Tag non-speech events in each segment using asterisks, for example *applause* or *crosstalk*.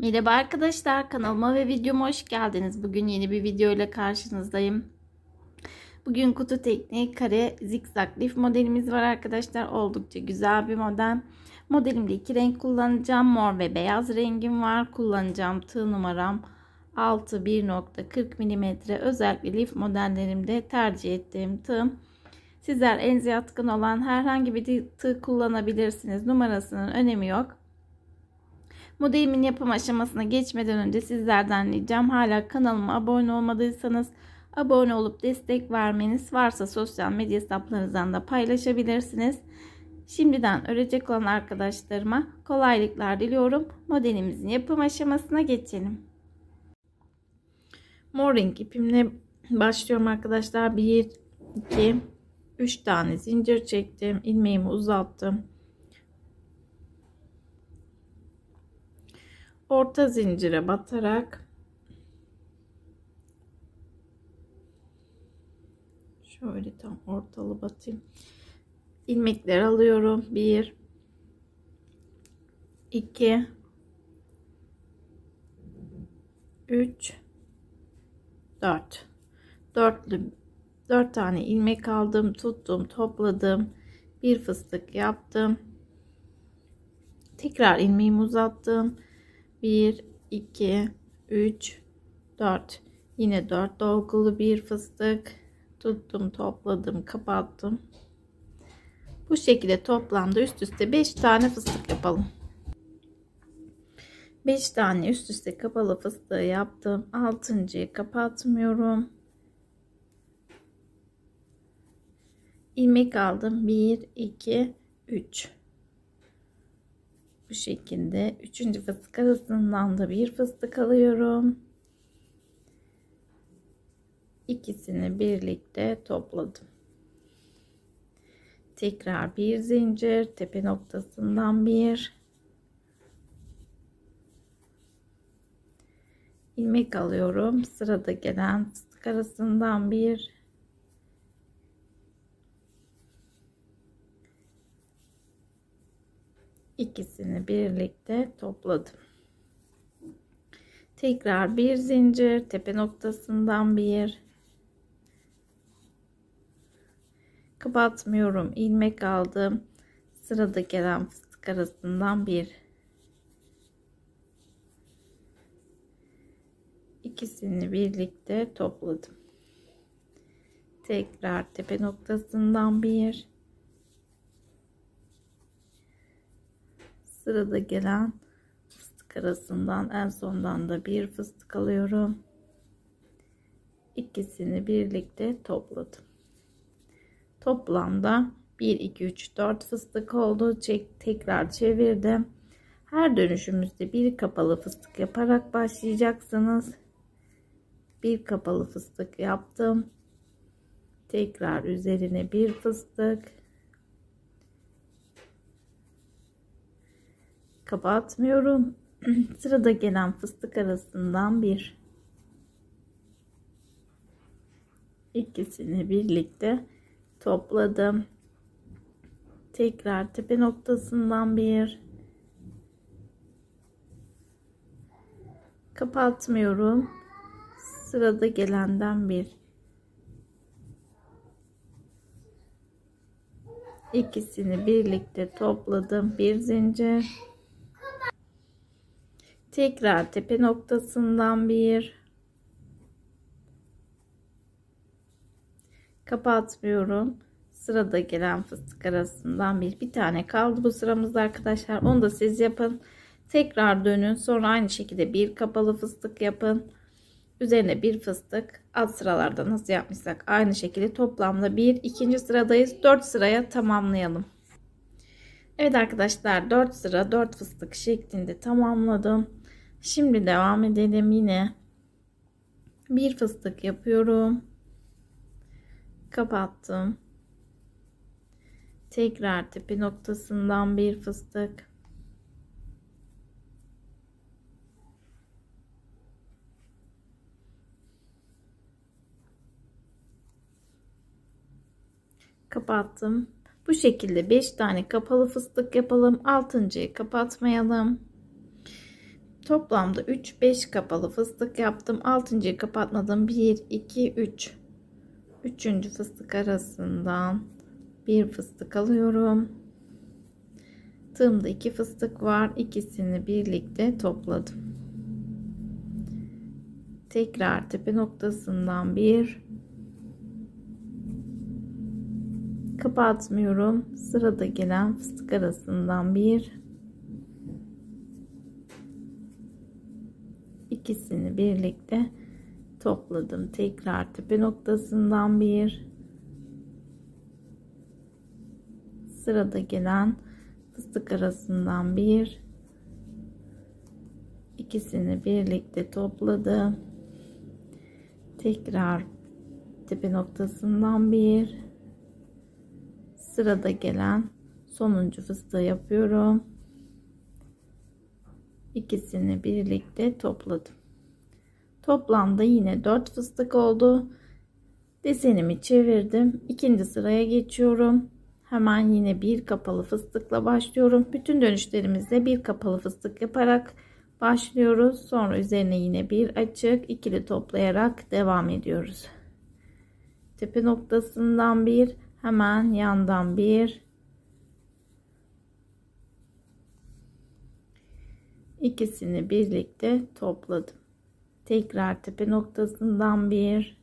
Merhaba arkadaşlar kanalıma ve videoma hoş geldiniz. Bugün yeni bir video ile karşınızdayım. Bugün kutu tekniği kare zikzak lif modelimiz var arkadaşlar. Oldukça güzel bir model. Modelimde iki renk kullanacağım. Mor ve beyaz rengim var. Kullanacağım tığ numaram 6.1.40 1.40 mm. Özellikle lif modellerimde tercih ettiğim tığım. Sizler elinize yatkın olan herhangi bir tığ kullanabilirsiniz. Numarasının önemi yok. Modelimin yapım aşamasına geçmeden önce sizlerden ricam hala kanalıma abone olmadıysanız abone olup destek vermeniz varsa sosyal medya hesaplarınızdan da paylaşabilirsiniz. Şimdiden örecek olan arkadaşlarıma kolaylıklar diliyorum. Modelimizin yapım aşamasına geçelim. Moring ipimle başlıyorum arkadaşlar. 1, 2, 3 tane zincir çektim. ilmeğimi uzattım. orta zincire batarak şöyle tam ortalı batayım Ilmekler alıyorum 1 2 3 4 dörtlü 4 tane ilmek aldım tuttum topladım bir fıstık yaptım tekrar ilmeğimi uzattım 1, 2, 3, 4. Yine 4 dolgulu bir fıstık. Tuttum, topladım, kapattım. Bu şekilde toplamda üst üste 5 tane fıstık yapalım. 5 tane üst üste kapalı fıstığı yaptım. 6.yı kapatmıyorum. ilmek aldım. 1 2 3 bu şekilde üçüncü fıstık arasından da bir fıstık alıyorum. İkisini birlikte topladım. Tekrar bir zincir tepe noktasından bir ilmek alıyorum. Sırada gelen fıstık arasından bir ikisini birlikte topladım. Tekrar bir zincir tepe noktasından bir kapatmıyorum. ilmek aldım. Sırada gelen fıstık arasından bir ikisini birlikte topladım. Tekrar tepe noktasından bir Sırada gelen fıstık arasından en sondan da bir fıstık alıyorum. İkisini birlikte topladım. Toplamda 1, 2, 3, 4 fıstık oldu. Çek, tekrar çevirdim. Her dönüşümüzde bir kapalı fıstık yaparak başlayacaksınız. Bir kapalı fıstık yaptım. Tekrar üzerine bir fıstık. kapatmıyorum. *clears throat* Sırada gelen fıstık arasından bir ikisini birlikte topladım. Tekrar tepe noktasından bir kapatmıyorum. Sırada gelenden bir ikisini birlikte topladım bir zincir tekrar tepe noktasından bir kapatmıyorum sırada gelen fıstık arasından bir bir tane kaldı bu sıramızda arkadaşlar onu da siz yapın tekrar dönün sonra aynı şekilde bir kapalı fıstık yapın üzerine bir fıstık alt sıralarda nasıl yapmışsak aynı şekilde toplamda bir ikinci sıradayız Dört sıraya tamamlayalım Evet arkadaşlar dört sıra dört fıstık şeklinde tamamladım Şimdi devam edelim yine. Bir fıstık yapıyorum. Kapattım. Tekrar tepe noktasından bir fıstık. Kapattım. Bu şekilde 5 tane kapalı fıstık yapalım. 6.yı kapatmayalım toplamda 3-5 kapalı fıstık yaptım. 6.yı kapatmadım. 1, 2, 3. Üçüncü fıstık arasından bir fıstık alıyorum. Tığımda iki fıstık var. İkisini birlikte topladım. Tekrar tepe noktasından bir kapatmıyorum. Sırada gelen fıstık arasından bir ikisini birlikte topladım. Tekrar tepe noktasından bir sırada gelen fıstık arasından bir ikisini birlikte topladım. Tekrar tepe noktasından bir sırada gelen sonuncu fıstığı yapıyorum. İkisini birlikte topladım. Toplamda yine 4 fıstık oldu. Desenimi çevirdim. İkinci sıraya geçiyorum. Hemen yine bir kapalı fıstıkla başlıyorum. Bütün dönüşlerimizde bir kapalı fıstık yaparak başlıyoruz. Sonra üzerine yine bir açık ikili toplayarak devam ediyoruz. Tepe noktasından bir hemen yandan bir İkisini birlikte topladım tekrar tepe noktasından bir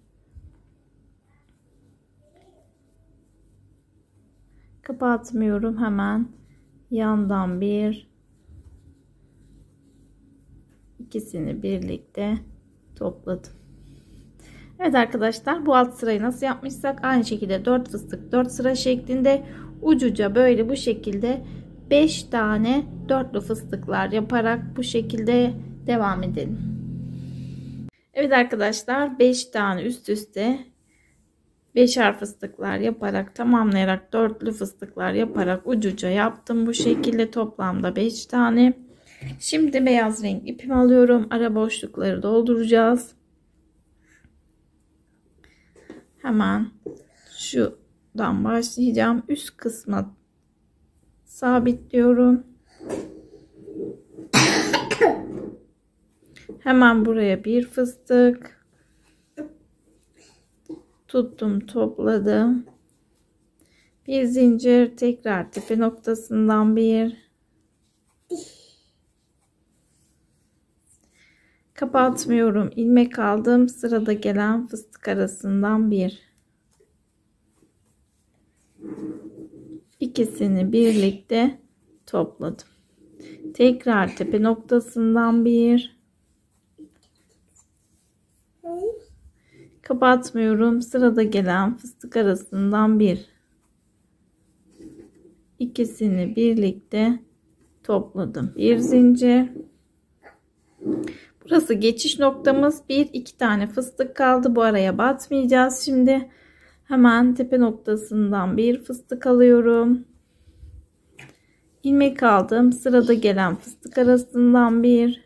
kapatmıyorum hemen yandan bir ikisini birlikte topladım Evet arkadaşlar bu alt sırayı nasıl yapmışsak aynı şekilde 4 fıstık 4 sıra şeklinde ucuca böyle bu şekilde 5 tane dörtlü fıstıklar yaparak bu şekilde devam edelim. Evet arkadaşlar 5 tane üst üste 5'er fıstıklar yaparak tamamlayarak dörtlü fıstıklar yaparak ucuca yaptım. Bu şekilde toplamda 5 tane. Şimdi beyaz renk ipim alıyorum. Ara boşlukları dolduracağız. Hemen şuradan başlayacağım. Üst kısmı sabitliyorum. Hemen buraya bir fıstık. Tuttum topladım. Bir zincir tekrar tepe noktasından bir. Kapatmıyorum. ilmek aldım. Sırada gelen fıstık arasından bir. ikisini birlikte topladım. Tekrar tepe noktasından bir Kapatmıyorum. Sırada gelen fıstık arasından bir. İkisini birlikte topladım. Bir zincir. Burası geçiş noktamız. Bir iki tane fıstık kaldı. Bu araya batmayacağız şimdi. Hemen tepe noktasından bir fıstık alıyorum. İlmek aldım. Sırada gelen fıstık arasından bir.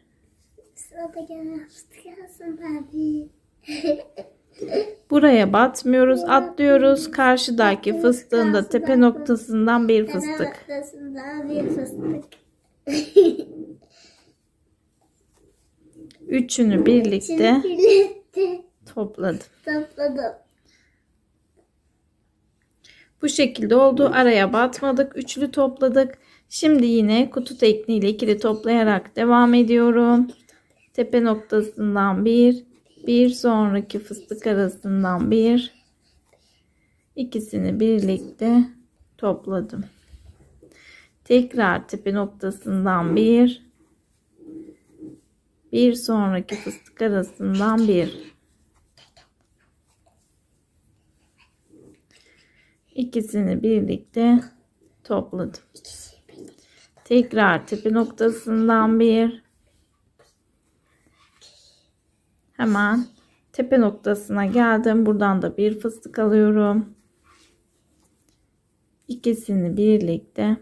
Sırada gelen fıstık arasından bir. *laughs* Buraya batmıyoruz. Atlıyoruz. Karşıdaki fıstığın da tepe noktasından bir fıstık. *laughs* Üçünü birlikte topladım. Bu şekilde oldu. Araya batmadık. Üçlü topladık. Şimdi yine kutu tekniğiyle ikili toplayarak devam ediyorum. Tepe noktasından bir, bir sonraki fıstık arasından bir ikisini birlikte topladım tekrar tepe noktasından bir bir sonraki fıstık arasından bir ikisini birlikte topladım tekrar tepe noktasından bir Hemen tepe noktasına geldim. Buradan da bir fıstık alıyorum. İkisini birlikte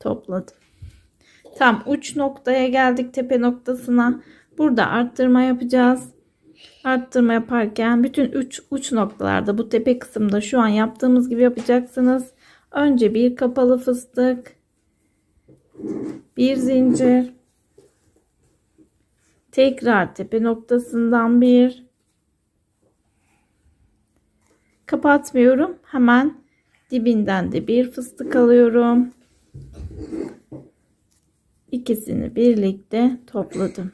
topladım. Tam uç noktaya geldik tepe noktasına. Burada arttırma yapacağız. Arttırma yaparken bütün üç uç noktalarda bu tepe kısımda şu an yaptığımız gibi yapacaksınız. Önce bir kapalı fıstık, bir zincir, Tekrar tepe noktasından bir. Kapatmıyorum. Hemen dibinden de bir fıstık alıyorum. İkisini birlikte topladım.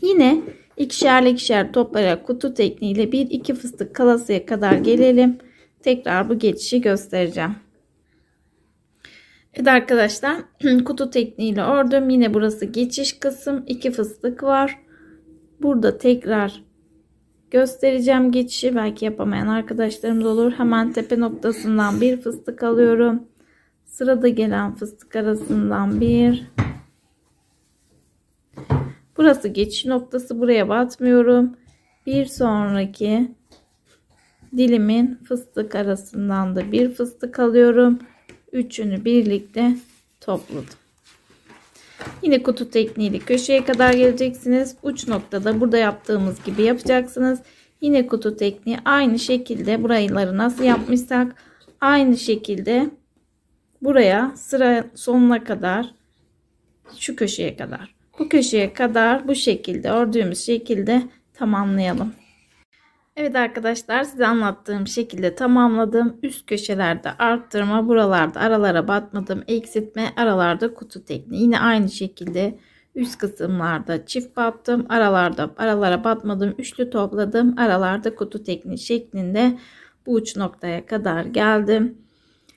Yine ikişerli ikişer toplayarak kutu tekniğiyle bir iki fıstık kalasıya kadar gelelim. Tekrar bu geçişi göstereceğim. Evet arkadaşlar *clears throat* kutu tekniğiyle ördüm. Yine burası geçiş kısım. 2 fıstık var. Burada tekrar göstereceğim geçişi. Belki yapamayan arkadaşlarımız olur. Hemen tepe noktasından bir fıstık alıyorum. Sırada gelen fıstık arasından bir. Burası geçiş noktası. Buraya batmıyorum. Bir sonraki dilimin fıstık arasından da bir fıstık alıyorum. Üçünü birlikte topladım. Yine kutu tekniğiyle köşeye kadar geleceksiniz. Uç noktada burada yaptığımız gibi yapacaksınız. Yine kutu tekniği aynı şekilde Burayıları nasıl yapmışsak aynı şekilde buraya sıra sonuna kadar şu köşeye kadar bu köşeye kadar bu şekilde ördüğümüz şekilde tamamlayalım. Evet arkadaşlar size anlattığım şekilde tamamladım. Üst köşelerde arttırma, buralarda aralara batmadım, eksiltme, aralarda kutu tekniği. Yine aynı şekilde üst kısımlarda çift battım, aralarda aralara batmadım, üçlü topladım, aralarda kutu tekniği şeklinde bu uç noktaya kadar geldim.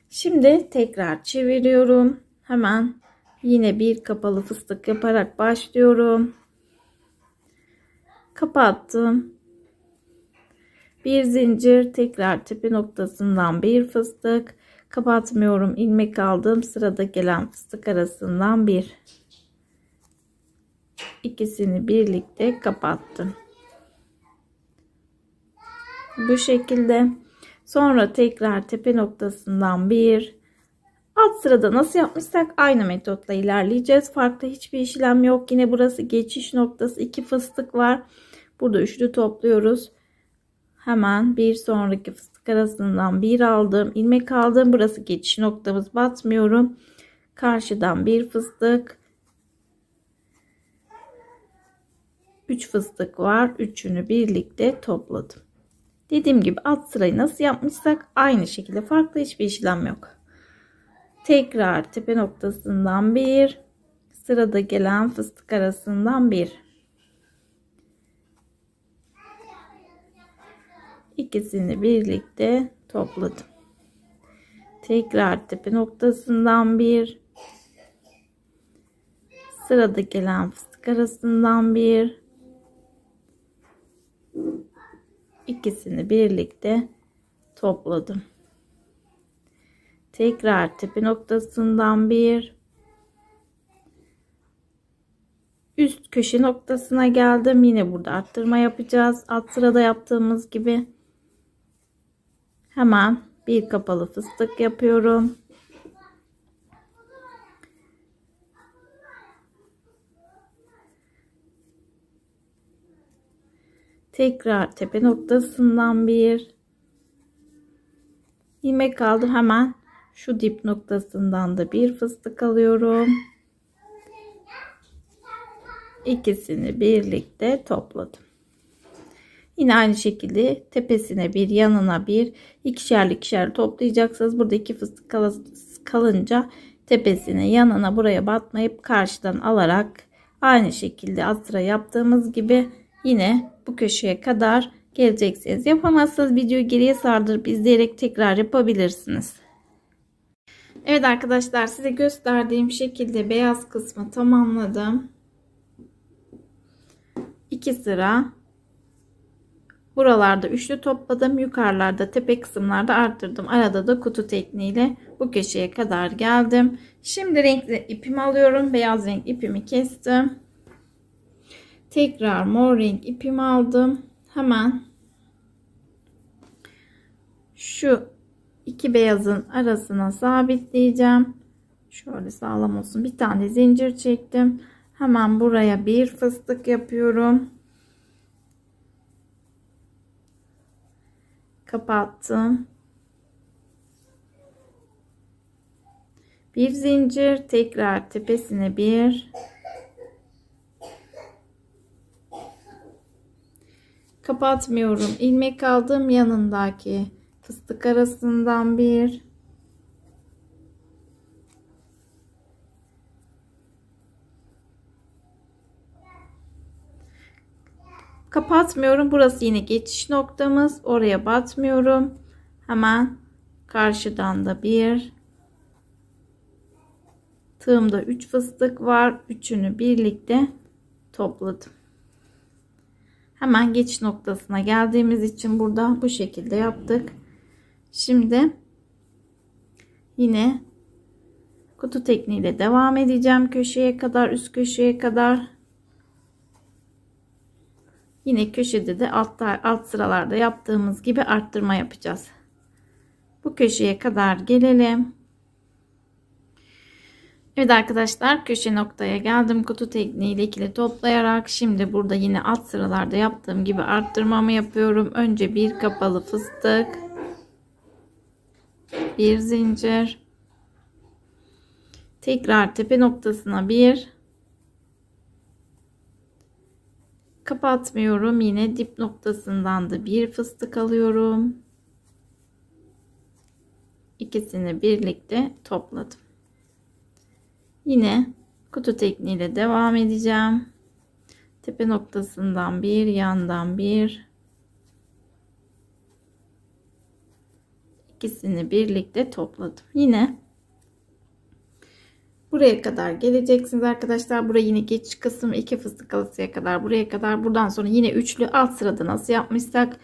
Şimdi tekrar çeviriyorum. Hemen yine bir kapalı fıstık yaparak başlıyorum. Kapattım bir zincir tekrar tepe noktasından bir fıstık kapatmıyorum ilmek aldığım sırada gelen fıstık arasından bir ikisini birlikte kapattım bu şekilde sonra tekrar tepe noktasından bir alt sırada nasıl yapmışsak aynı metotla ilerleyeceğiz farklı hiçbir işlem yok yine burası geçiş noktası iki fıstık var burada üçlü topluyoruz Hemen bir sonraki fıstık arasından bir aldım. ilmek aldım. Burası geçiş noktamız batmıyorum. Karşıdan bir fıstık. 3 fıstık var. Üçünü birlikte topladım. Dediğim gibi alt sırayı nasıl yapmışsak aynı şekilde farklı hiçbir işlem yok. Tekrar tepe noktasından bir, sırada gelen fıstık arasından bir. ikisini birlikte topladım. Tekrar tepe noktasından bir sırada gelen fıstık arasından bir ikisini birlikte topladım. Tekrar tepe noktasından bir üst köşe noktasına geldim. Yine burada arttırma yapacağız. Alt sırada yaptığımız gibi Hemen bir kapalı fıstık yapıyorum. Tekrar tepe noktasından bir ilmek kaldı. Hemen şu dip noktasından da bir fıstık alıyorum. İkisini birlikte topladım. Yine aynı şekilde tepesine bir yanına bir ikişerli ikişerli toplayacaksınız. Burada iki fıstık kalınca tepesine yanına buraya batmayıp karşıdan alarak aynı şekilde astra yaptığımız gibi yine bu köşeye kadar geleceksiniz. Yapamazsanız videoyu geriye sardırıp izleyerek tekrar yapabilirsiniz. Evet arkadaşlar size gösterdiğim şekilde beyaz kısmı tamamladım. 2 sıra Buralarda üçlü topladım. Yukarılarda tepe kısımlarda arttırdım. Arada da kutu tekniğiyle bu köşeye kadar geldim. Şimdi renkli ipimi alıyorum. Beyaz renk ipimi kestim. Tekrar mor renk ipimi aldım. Hemen şu iki beyazın arasına sabitleyeceğim. Şöyle sağlam olsun. Bir tane zincir çektim. Hemen buraya bir fıstık yapıyorum. kapattım. Bir zincir tekrar tepesine bir. Kapatmıyorum. ilmek aldığım yanındaki fıstık arasından bir. Kapatmıyorum. Burası yine geçiş noktamız. Oraya batmıyorum. Hemen karşıdan da bir tığımda 3 fıstık var. Üçünü birlikte topladım. Hemen geçiş noktasına geldiğimiz için burada bu şekilde yaptık. Şimdi yine kutu tekniğiyle devam edeceğim köşeye kadar üst köşeye kadar Yine köşede de alt alt sıralarda yaptığımız gibi arttırma yapacağız. Bu köşeye kadar gelelim. Evet arkadaşlar köşe noktaya geldim. Kutu tekniğiyle ikili toplayarak şimdi burada yine alt sıralarda yaptığım gibi arttırmamı yapıyorum. Önce bir kapalı fıstık. Bir zincir. Tekrar tepe noktasına bir kapatmıyorum. Yine dip noktasından da bir fıstık alıyorum. ikisini birlikte topladım. Yine kutu tekniğiyle devam edeceğim. Tepe noktasından bir, yandan bir. ikisini birlikte topladım. Yine Buraya kadar geleceksiniz arkadaşlar. Buraya yine geçiş kısım 2 fıstık alısıya kadar buraya kadar. Buradan sonra yine üçlü alt sırada nasıl yapmışsak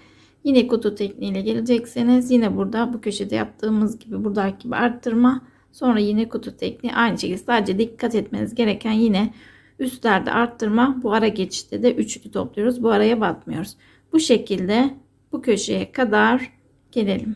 yine kutu tekniğiyle gelecekseniz yine burada bu köşede yaptığımız gibi buradaki gibi arttırma sonra yine kutu tekniği aynı şekilde sadece dikkat etmeniz gereken yine üstlerde arttırma bu ara geçişte de üçlü topluyoruz bu araya batmıyoruz bu şekilde bu köşeye kadar gelelim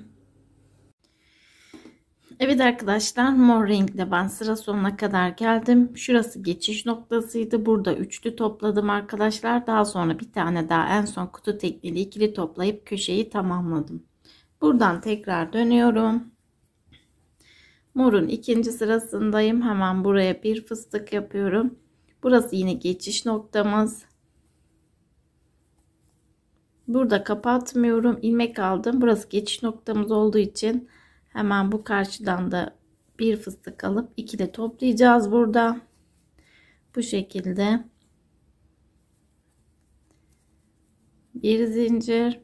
Evet arkadaşlar mor renkle ben sıra sonuna kadar geldim. Şurası geçiş noktasıydı. Burada üçlü topladım arkadaşlar. Daha sonra bir tane daha en son kutu tekniği ikili toplayıp köşeyi tamamladım. Buradan tekrar dönüyorum. Morun ikinci sırasındayım. Hemen buraya bir fıstık yapıyorum. Burası yine geçiş noktamız. Burada kapatmıyorum. ilmek aldım. Burası geçiş noktamız olduğu için Hemen bu karşıdan da bir fıstık alıp ikili toplayacağız burada. Bu şekilde bir zincir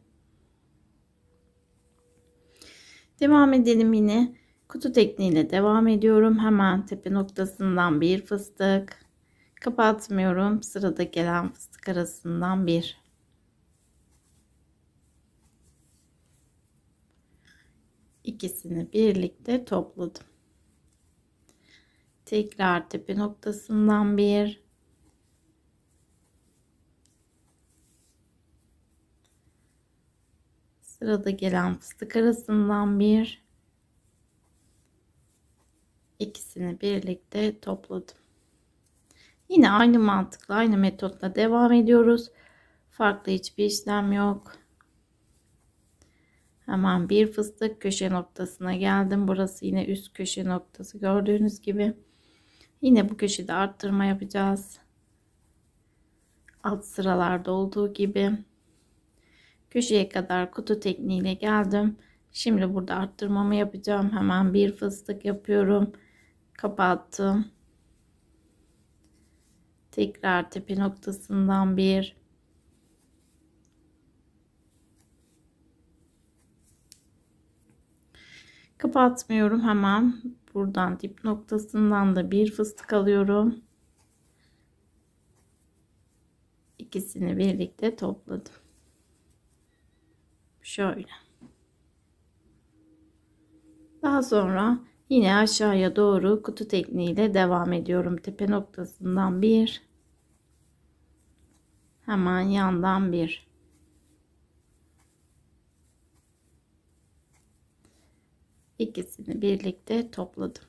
devam edelim yine kutu tekniğiyle devam ediyorum hemen tepe noktasından bir fıstık kapatmıyorum sırada gelen fıstık arasından bir ikisini birlikte topladım. Tekrar tepe noktasından bir sırada gelen fıstık arasından bir ikisini birlikte topladım. Yine aynı mantıkla aynı metotla devam ediyoruz. Farklı hiçbir işlem yok. Hemen bir fıstık köşe noktasına geldim. Burası yine üst köşe noktası gördüğünüz gibi. Yine bu köşede arttırma yapacağız. Alt sıralarda olduğu gibi. Köşeye kadar kutu tekniğiyle geldim. Şimdi burada arttırmamı yapacağım. Hemen bir fıstık yapıyorum. Kapattım. Tekrar tepe noktasından bir Kapatmıyorum hemen. Buradan dip noktasından da bir fıstık alıyorum. İkisini birlikte topladım. Şöyle. Daha sonra yine aşağıya doğru kutu tekniğiyle devam ediyorum. Tepe noktasından bir. Hemen yandan bir. ikisini birlikte topladım.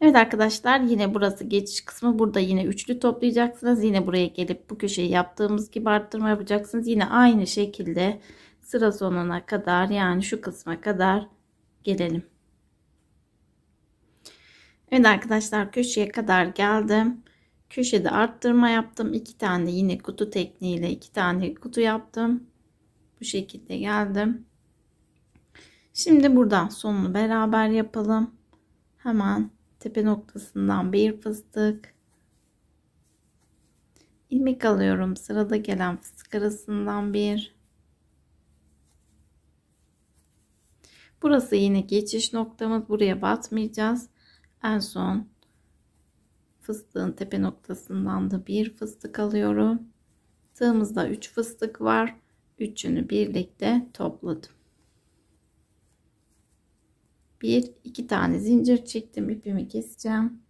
Evet arkadaşlar yine burası geçiş kısmı. Burada yine üçlü toplayacaksınız. Yine buraya gelip bu köşeyi yaptığımız gibi arttırma yapacaksınız. Yine aynı şekilde sıra sonuna kadar yani şu kısma kadar gelelim. Evet arkadaşlar köşeye kadar geldim. Köşede arttırma yaptım. iki tane yine kutu tekniğiyle iki tane kutu yaptım. Bu şekilde geldim. Şimdi buradan sonunu beraber yapalım. Hemen tepe noktasından bir fıstık. ilmek alıyorum. Sırada gelen fıstık arasından bir. Burası yine geçiş noktamız. Buraya batmayacağız. En son fıstığın tepe noktasından da bir fıstık alıyorum. Tığımızda 3 fıstık var. Üçünü birlikte topladım bir iki tane zincir çektim ipimi keseceğim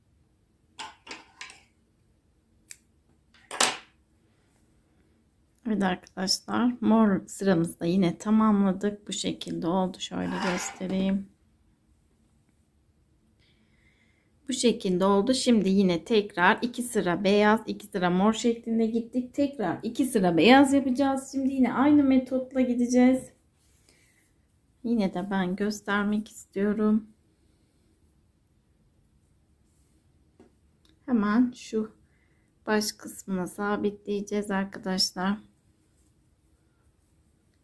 Evet arkadaşlar mor sıramızda yine tamamladık bu şekilde oldu şöyle göstereyim bu şekilde oldu şimdi yine tekrar iki sıra beyaz iki sıra mor şeklinde gittik tekrar iki sıra beyaz yapacağız şimdi yine aynı metotla gideceğiz Yine de ben göstermek istiyorum. Hemen şu baş kısmına sabitleyeceğiz arkadaşlar.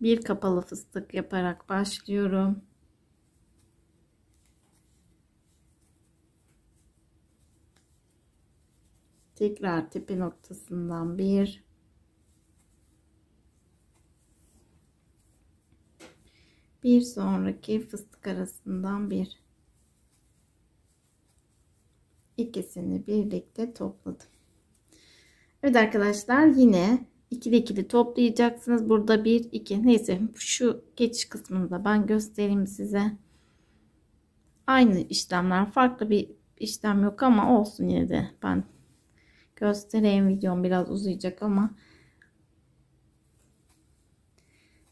Bir kapalı fıstık yaparak başlıyorum. Tekrar tepe noktasından bir bir sonraki fıstık arasından bir ikisini birlikte topladım. Evet arkadaşlar yine ikili ikili toplayacaksınız. Burada bir iki neyse şu geçiş kısmında ben göstereyim size. Aynı işlemler farklı bir işlem yok ama olsun yine de ben göstereyim videom biraz uzayacak ama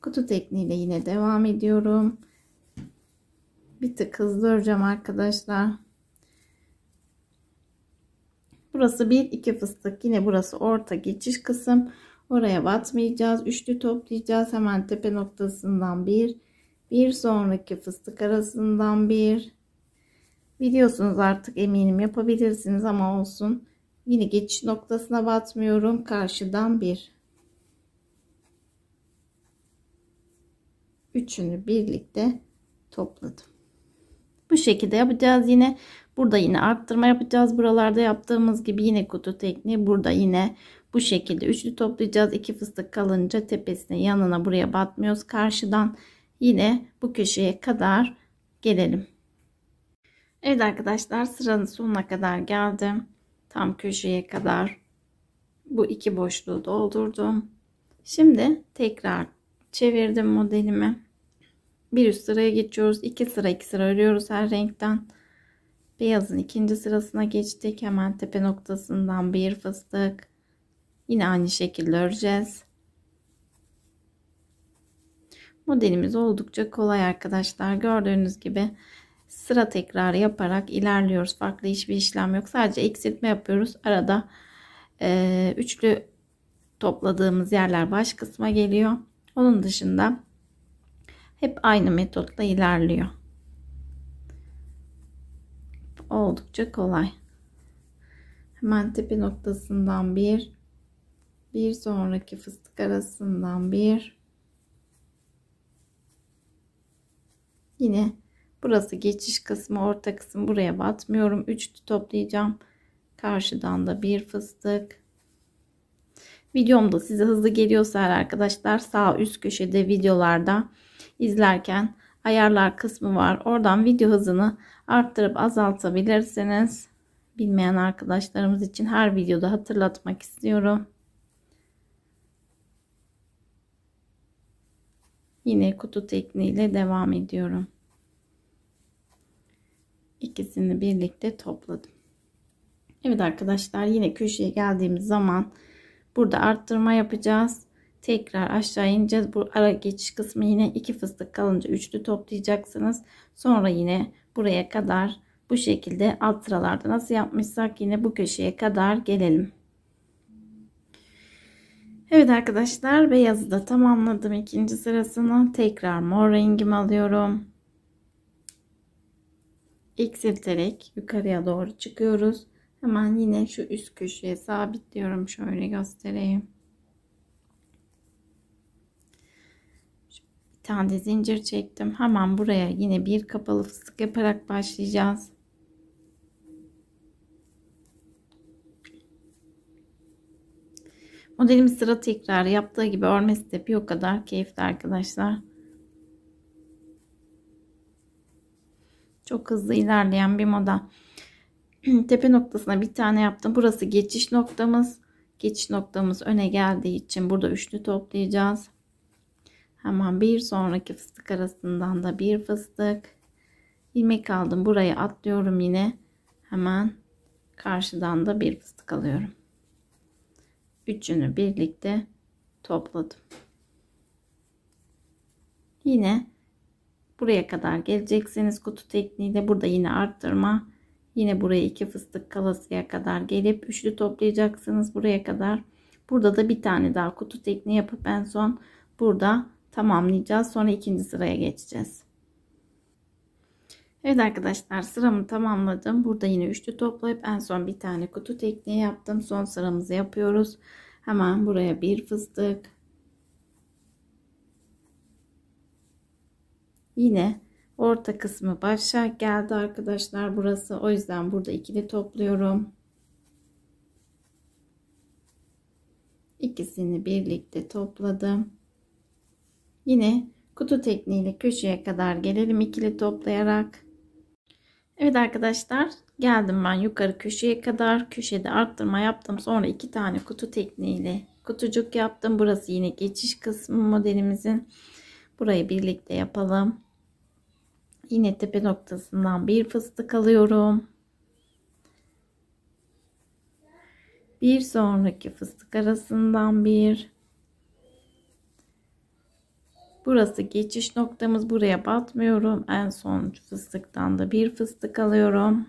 kutu tekniğiyle yine devam ediyorum. Bir tık hızlı öreceğim arkadaşlar. Burası bir iki fıstık. Yine burası orta geçiş kısım. Oraya batmayacağız. Üçlü toplayacağız. Hemen tepe noktasından bir. Bir sonraki fıstık arasından bir. Biliyorsunuz artık eminim yapabilirsiniz ama olsun. Yine geçiş noktasına batmıyorum. Karşıdan bir. üçünü birlikte topladım. Bu şekilde yapacağız yine. Burada yine arttırma yapacağız. Buralarda yaptığımız gibi yine kutu tekniği. Burada yine bu şekilde üçlü toplayacağız. İki fıstık kalınca tepesine yanına buraya batmıyoruz. Karşıdan yine bu köşeye kadar gelelim. Evet arkadaşlar sıranın sonuna kadar geldim. Tam köşeye kadar bu iki boşluğu doldurdum. Şimdi tekrar çevirdim modelimi. Bir üst sıraya geçiyoruz. 2 sıra iki sıra örüyoruz her renkten. Beyazın ikinci sırasına geçtik. Hemen tepe noktasından bir fıstık. Yine aynı şekilde öreceğiz. Modelimiz oldukça kolay arkadaşlar. Gördüğünüz gibi sıra tekrarı yaparak ilerliyoruz. Farklı hiçbir işlem yok. Sadece eksiltme yapıyoruz. Arada e, üçlü topladığımız yerler baş kısma geliyor. Onun dışında hep aynı metotla ilerliyor. Oldukça kolay. Hemen tepe noktasından bir, bir sonraki fıstık arasından bir. Yine burası geçiş kısmı, orta kısım buraya batmıyorum. Üçlü toplayacağım. Karşıdan da bir fıstık. Videom da size hızlı geliyorsa her arkadaşlar sağ üst köşede videolarda izlerken ayarlar kısmı var. Oradan video hızını arttırıp azaltabilirsiniz. Bilmeyen arkadaşlarımız için her videoda hatırlatmak istiyorum. Yine kutu tekniğiyle devam ediyorum. İkisini birlikte topladım. Evet arkadaşlar yine köşeye geldiğimiz zaman Burada arttırma yapacağız. Tekrar aşağı ineceğiz. Bu ara geçiş kısmı yine iki fıstık kalınca üçlü toplayacaksınız. Sonra yine buraya kadar bu şekilde alt sıralarda nasıl yapmışsak yine bu köşeye kadar gelelim. Evet arkadaşlar beyazı da tamamladım ikinci sırasını. Tekrar mor rengimi alıyorum. İlk yukarıya doğru çıkıyoruz. Hemen yine şu üst köşeye sabitliyorum. Şöyle göstereyim. Bir tane de zincir çektim. Hemen buraya yine bir kapalı fıstık yaparak başlayacağız. Modelimiz sıra tekrarı yaptığı gibi örmesi de bir o kadar keyifli arkadaşlar. Çok hızlı ilerleyen bir moda. *clears throat* tepe noktasına bir tane yaptım. Burası geçiş noktamız. Geçiş noktamız öne geldiği için burada üçlü toplayacağız. Hemen bir sonraki fıstık arasından da bir fıstık. ilmek aldım. Burayı atlıyorum yine. Hemen karşıdan da bir fıstık alıyorum. Üçünü birlikte topladım. Yine buraya kadar gelecekseniz kutu tekniğiyle burada yine arttırma Yine buraya iki fıstık kalasıya kadar gelip üçlü toplayacaksınız buraya kadar. Burada da bir tane daha kutu tekne yapıp en son burada tamamlayacağız. Sonra ikinci sıraya geçeceğiz. Evet arkadaşlar sıramı tamamladım. Burada yine üçlü toplayıp en son bir tane kutu tekniği yaptım. Son sıramızı yapıyoruz. Hemen buraya bir fıstık. Yine Orta kısmı başa geldi arkadaşlar burası. O yüzden burada ikili topluyorum. İkisini birlikte topladım. Yine kutu tekniğiyle köşeye kadar gelelim ikili toplayarak. Evet arkadaşlar geldim ben yukarı köşeye kadar. Köşede arttırma yaptım. Sonra iki tane kutu tekniğiyle kutucuk yaptım. Burası yine geçiş kısmı modelimizin. Burayı birlikte yapalım. Yine tepe noktasından bir fıstık alıyorum. Bir sonraki fıstık arasından bir. Burası geçiş noktamız. Buraya batmıyorum. En son fıstıktan da bir fıstık alıyorum.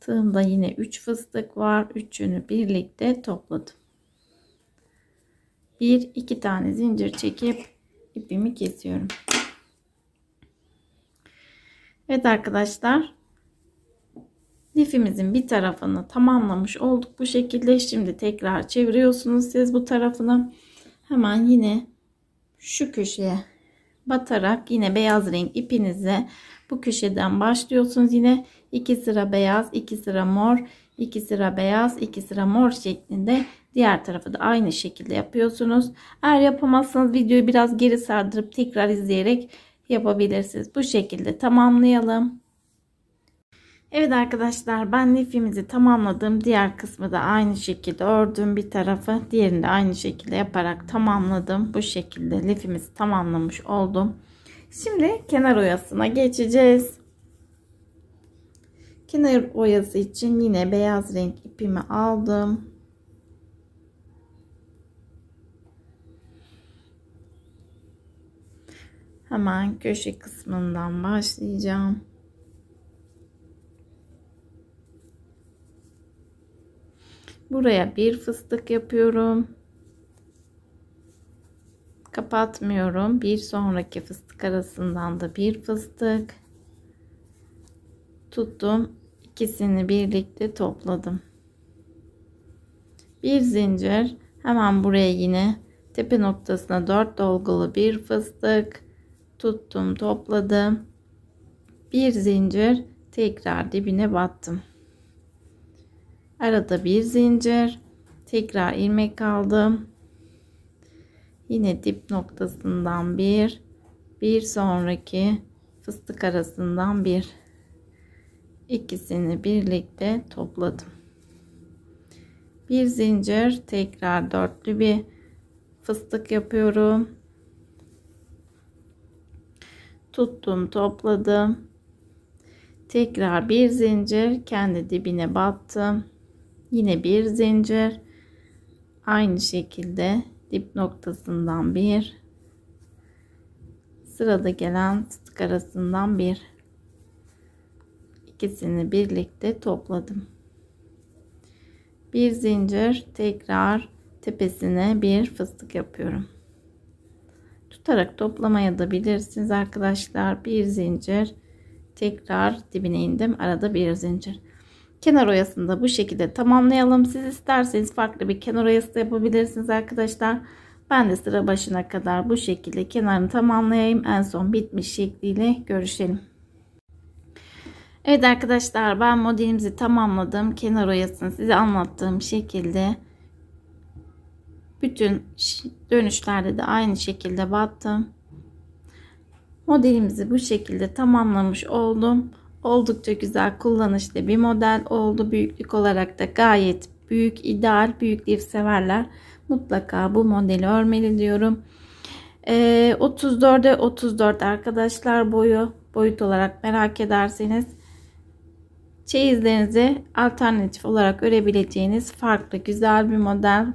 Tığımda yine 3 fıstık var. Üçünü birlikte topladım. Bir iki tane zincir çekip ipimi kesiyorum. Evet arkadaşlar. Lifimizin bir tarafını tamamlamış olduk. Bu şekilde şimdi tekrar çeviriyorsunuz siz bu tarafını. Hemen yine şu köşeye batarak yine beyaz renk ipinize bu köşeden başlıyorsunuz. Yine 2 sıra beyaz, 2 sıra mor, 2 sıra beyaz, 2 sıra mor şeklinde diğer tarafı da aynı şekilde yapıyorsunuz. Eğer yapamazsanız videoyu biraz geri sardırıp tekrar izleyerek yapabilirsiniz. Bu şekilde tamamlayalım. Evet arkadaşlar ben lifimizi tamamladım. Diğer kısmı da aynı şekilde ördüm bir tarafı. Diğerini de aynı şekilde yaparak tamamladım. Bu şekilde lifimizi tamamlamış oldum. Şimdi kenar oyasına geçeceğiz. Kenar oyası için yine beyaz renk ipimi aldım. Hemen köşe kısmından başlayacağım. Buraya bir fıstık yapıyorum. Kapatmıyorum. Bir sonraki fıstık arasından da bir fıstık tuttum. İkisini birlikte topladım. Bir zincir. Hemen buraya yine tepe noktasına 4 dolgulu bir fıstık tuttum topladım bir zincir tekrar dibine battım arada bir zincir tekrar ilmek aldım yine dip noktasından bir bir sonraki fıstık arasından bir ikisini birlikte topladım bir zincir tekrar dörtlü bir fıstık yapıyorum tuttum topladım tekrar bir zincir kendi dibine battım yine bir zincir aynı şekilde dip noktasından bir sırada gelen sık arasından bir ikisini birlikte topladım bir zincir tekrar tepesine bir fıstık yapıyorum tutarak toplamaya da bilirsiniz arkadaşlar. Bir zincir tekrar dibine indim. Arada bir zincir. Kenar oyasını da bu şekilde tamamlayalım. Siz isterseniz farklı bir kenar oyası da yapabilirsiniz arkadaşlar. Ben de sıra başına kadar bu şekilde kenarını tamamlayayım. En son bitmiş şekliyle görüşelim. Evet arkadaşlar ben modelimizi tamamladım. Kenar oyasını size anlattığım şekilde bütün dönüşlerde de aynı şekilde battım. Modelimizi bu şekilde tamamlamış oldum. Oldukça güzel kullanışlı bir model oldu. Büyüklük olarak da gayet büyük, ideal, büyük severler. Mutlaka bu modeli örmeli diyorum. Ee, 34'e 34 arkadaşlar boyu boyut olarak merak ederseniz çeyizlerinizi alternatif olarak örebileceğiniz farklı güzel bir model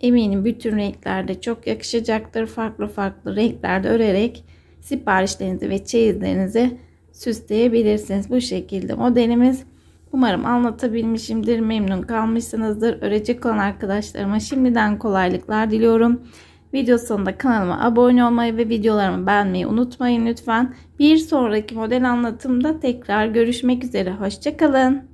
Eminim bütün renklerde çok yakışacaktır. Farklı farklı renklerde örerek siparişlerinizi ve çeyizlerinizi süsleyebilirsiniz. Bu şekilde modelimiz. Umarım anlatabilmişimdir, memnun kalmışsınızdır. Örecek olan arkadaşlarıma şimdiden kolaylıklar diliyorum. Video sonunda kanalıma abone olmayı ve videolarımı beğenmeyi unutmayın lütfen. Bir sonraki model anlatımda tekrar görüşmek üzere. Hoşçakalın.